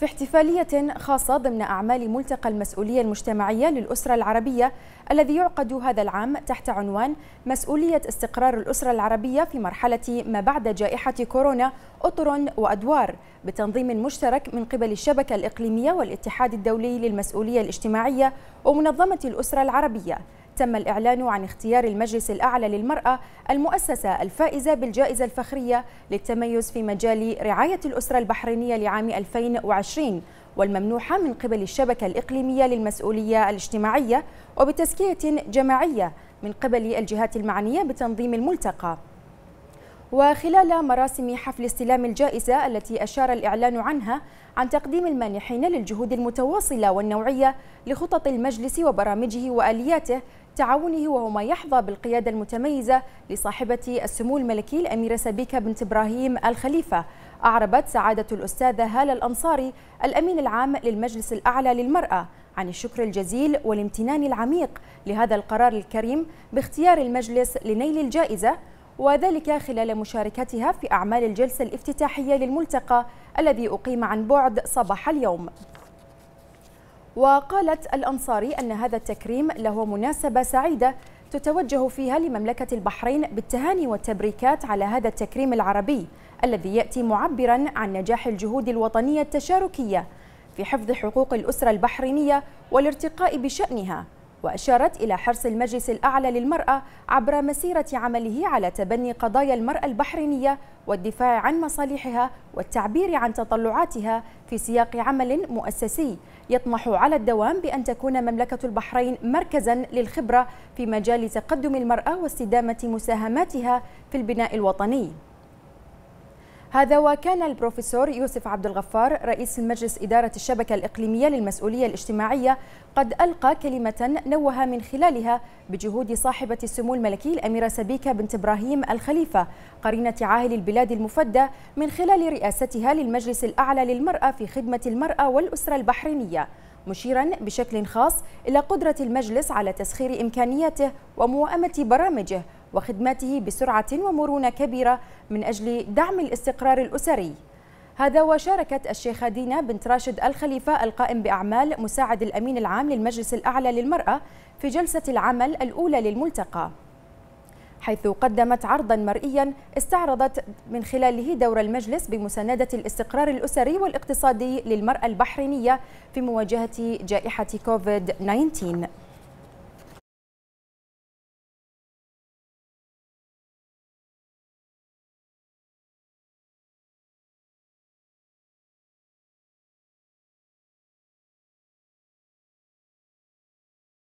في احتفالية خاصة ضمن أعمال ملتقى المسؤولية المجتمعية للأسرة العربية الذي يعقد هذا العام تحت عنوان مسؤولية استقرار الأسرة العربية في مرحلة ما بعد جائحة كورونا أطر وأدوار بتنظيم مشترك من قبل الشبكة الإقليمية والاتحاد الدولي للمسؤولية الاجتماعية ومنظمة الأسرة العربية تم الإعلان عن اختيار المجلس الأعلى للمرأة المؤسسة الفائزة بالجائزة الفخرية للتميز في مجال رعاية الأسرة البحرينية لعام 2020 والممنوحة من قبل الشبكة الإقليمية للمسؤولية الاجتماعية وبتزكية جماعية من قبل الجهات المعنية بتنظيم الملتقى وخلال مراسم حفل استلام الجائزة التي أشار الإعلان عنها عن تقديم المانحين للجهود المتواصلة والنوعية لخطط المجلس وبرامجه وآلياته تعاونه وهو ما يحظى بالقيادة المتميزة لصاحبة السمو الملكي الأميرة سبيكة بنت إبراهيم الخليفة أعربت سعادة الأستاذة هالة الأنصاري الأمين العام للمجلس الأعلى للمرأة عن الشكر الجزيل والامتنان العميق لهذا القرار الكريم باختيار المجلس لنيل الجائزة وذلك خلال مشاركتها في أعمال الجلسة الافتتاحية للملتقى الذي أقيم عن بعد صباح اليوم وقالت الأنصاري أن هذا التكريم له مناسبة سعيدة تتوجه فيها لمملكة البحرين بالتهاني والتبريكات على هذا التكريم العربي الذي يأتي معبرا عن نجاح الجهود الوطنية التشاركية في حفظ حقوق الأسرة البحرينية والارتقاء بشأنها وأشارت إلى حرص المجلس الأعلى للمرأة عبر مسيرة عمله على تبني قضايا المرأة البحرينية والدفاع عن مصالحها والتعبير عن تطلعاتها في سياق عمل مؤسسي يطمح على الدوام بأن تكون مملكة البحرين مركزا للخبرة في مجال تقدم المرأة واستدامة مساهماتها في البناء الوطني هذا وكان البروفيسور يوسف عبد الغفار رئيس مجلس إدارة الشبكة الإقليمية للمسؤولية الاجتماعية قد ألقى كلمة نوه من خلالها بجهود صاحبة السمو الملكي الأميرة سبيكة بنت إبراهيم الخليفة قرينة عاهل البلاد المفدى من خلال رئاستها للمجلس الأعلى للمرأة في خدمة المرأة والأسرة البحرينية مشيرا بشكل خاص إلى قدرة المجلس على تسخير إمكانياته وموائمة برامجه وخدماته بسرعة ومرونة كبيرة من أجل دعم الاستقرار الأسري هذا وشاركت الشيخة دينا بنت راشد الخليفة القائم بأعمال مساعد الأمين العام للمجلس الأعلى للمرأة في جلسة العمل الأولى للملتقى حيث قدمت عرضا مرئيا استعرضت من خلاله دور المجلس بمساندة الاستقرار الأسري والاقتصادي للمرأة البحرينية في مواجهة جائحة كوفيد 19